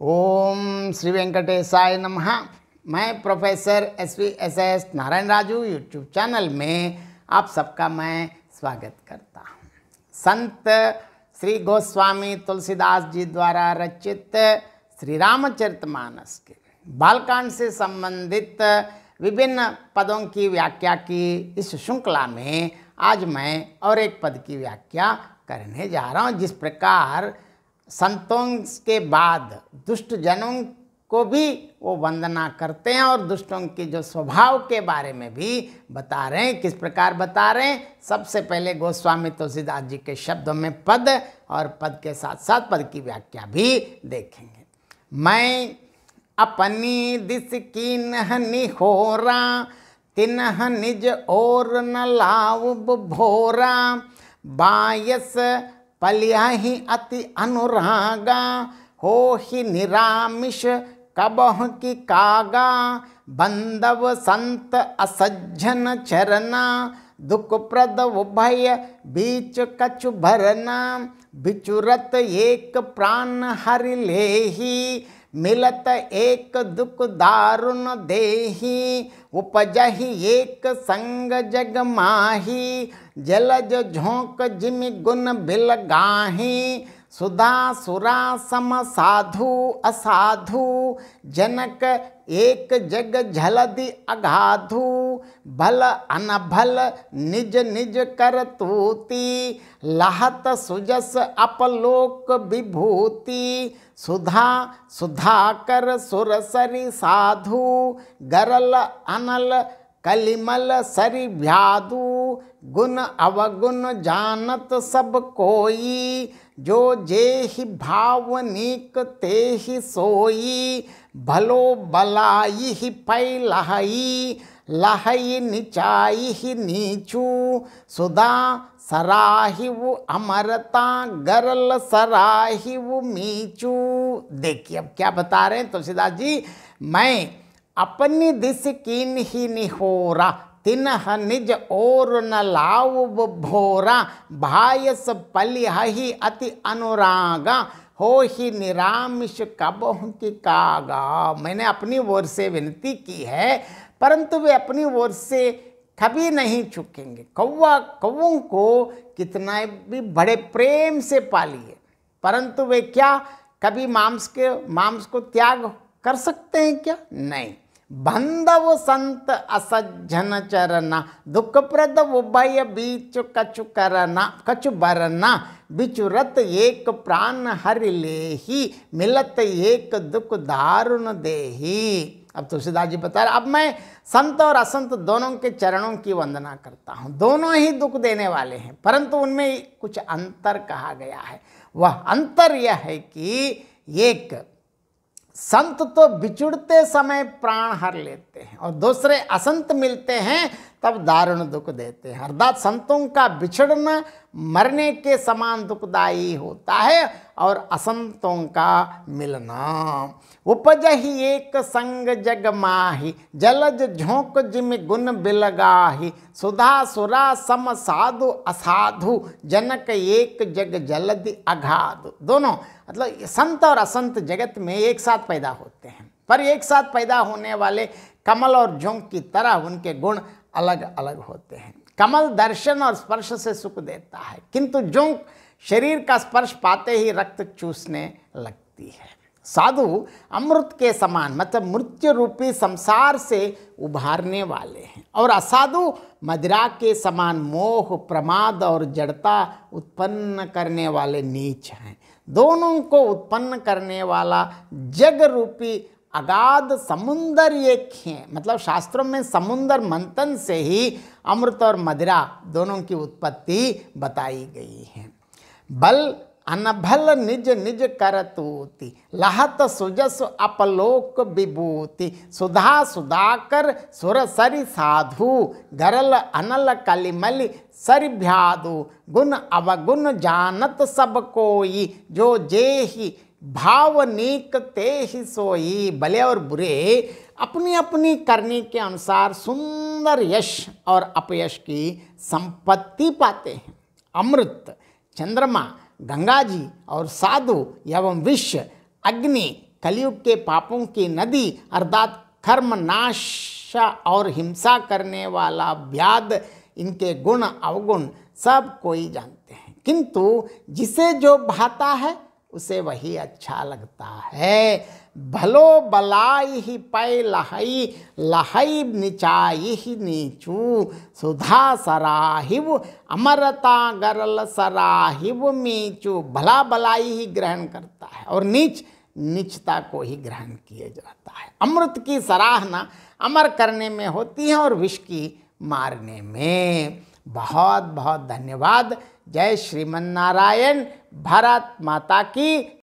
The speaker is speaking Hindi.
ओम श्री वेंकटेशाय नमः मैं professor S V S S Narayan Raju YouTube channel में आप सबका मैं स्वागत करता हूँ संत श्री गोस्वामी तुलसीदास जी द्वारा रचित श्री रामचरित मानस के बालकांड से संबंधित विभिन्न पदों की व्याख्या की इस श्रृंखला में आज मैं और एक पद की व्याख्या करने जा रहा हूँ जिस प्रकार संतों के बाद दुष्ट जनों को भी वो वंदना करते हैं और दुष्टों के जो स्वभाव के बारे में भी बता रहे हैं किस प्रकार बता रहे हैं सबसे पहले गोस्वामी तुलसीदास जी के शब्दों में पद और पद के साथ साथ पद की व्याख्या भी देखेंगे मैं अपनी दिस की नहनी होरा तिनह निज और न लाव भोरा बायस पलिया ही अति अनुरागा हो ही निरामिष कबह की कागा बंदव संत असज्जन चरना दुख प्रद उभय बीच कछु भरना बिचुरत एक प्राण हरि लेही मिलत एक दुख दारुण देही उपजहि एक संग जग माही जलज झोंक जिम गुन बिल गाही सुधा सुरा सम साधु असाधु जनक एक जग दि अगाधु भल अनभल निज निज कर तूति लहत सुजस अपलोक विभूति सुधा सुधाकर सुरसरि साधु गरल अनल कलिमल सरि व्याधु गुण अवगुण जानत सब कोई जो जे ही भावनिक ते ही सोई भलो बलाई ही पैलहई लहई निचाई ही नीचू सुदा सराहिव अमरता गरल सराहिव मीचू देखिए अब क्या बता रहे हैं तुलसीदास तो जी मैं अपनी दिस कीन ही निहोरा तिन्ह निज और न लाव भोरा भायस हहि अति अनुरागा हो ही निरामिष कब की कागा मैंने अपनी ओर से विनती की है परंतु वे अपनी ओर से कभी नहीं चुकेंगे कौवा कौं को कितना भी बड़े प्रेम से पालिए परंतु वे क्या कभी मांस के मांस को त्याग कर सकते हैं क्या नहीं ಬಂದವು ಸಂತ ಅಸಜ್ಜನ ಚರನ ದುಃಖಪ್ರದ ಉಭಯ ಬೀಚು ಕಚು ಕರನ ಕಚು ಬರನ ಬಿಚುರತ್ ಏಕ ಪ್ರಾಣ ಹರಿಲೇಹಿ मिलत एक दुख दारुण देही अब तुलसीदास जी बता रहे अब मैं संत और असंत दोनों के चरणों की वंदना करता हूँ दोनों ही दुख देने वाले हैं परंतु उनमें कुछ अंतर कहा गया है वह अंतर यह है कि एक संत तो बिछुड़ते समय प्राण हर लेते हैं और दूसरे असंत मिलते हैं तब दारुण दुख देते हैं अर्थात संतों का बिछड़ना मरने के समान दुखदायी होता है और असंतों का मिलना उपज ही एक संग जग माही जलज झोंक जिम गुण बिलगाही सुधा सुरा सम साधु असाधु जनक एक जग जलद अघाधु दोनों मतलब संत और असंत जगत में एक साथ पैदा होते हैं पर एक साथ पैदा होने वाले कमल और झोंक की तरह उनके गुण अलग अलग होते हैं कमल दर्शन और स्पर्श से सुख देता है किंतु जो शरीर का स्पर्श पाते ही रक्त चूसने लगती है साधु अमृत के समान मतलब मृत्यु रूपी संसार से उभारने वाले हैं और असाधु मदिरा के समान मोह प्रमाद और जड़ता उत्पन्न करने वाले नीच हैं दोनों को उत्पन्न करने वाला जग रूपी अगाध समुंदर ये खें मतलब शास्त्रों में समुंदर मंथन से ही अमृत और मदिरा दोनों की उत्पत्ति बताई गई है बल अनभल निज निज करतूति लहत सुजस अपलोक विभूति सुधा सुधाकर सुर सरि साधु गरल अनल कलिमल सरिभ्यादु गुण अवगुण जानत सब कोई जो जेहि भावनिक ते ही सोई भले और बुरे अपनी अपनी करने के अनुसार सुंदर यश और अपयश की संपत्ति पाते हैं अमृत चंद्रमा गंगा जी और साधु एवं विश्व अग्नि कलयुग के पापों की नदी अर्थात कर्म नाश और हिंसा करने वाला व्याध इनके गुण अवगुण सब कोई जानते हैं किंतु जिसे जो भाता है उसे वही अच्छा लगता है भलो बलाई ही पै लहई लहई निचाई ही नीचू सुधा सराहिब अमरता गरल सराहिब मीचू भला बलाई ही ग्रहण करता है और नीच निचता को ही ग्रहण किया जाता है अमृत की सराहना अमर करने में होती है और विष की मारने में बहुत बहुत धन्यवाद जय श्रीमन्नारायण भारत माता की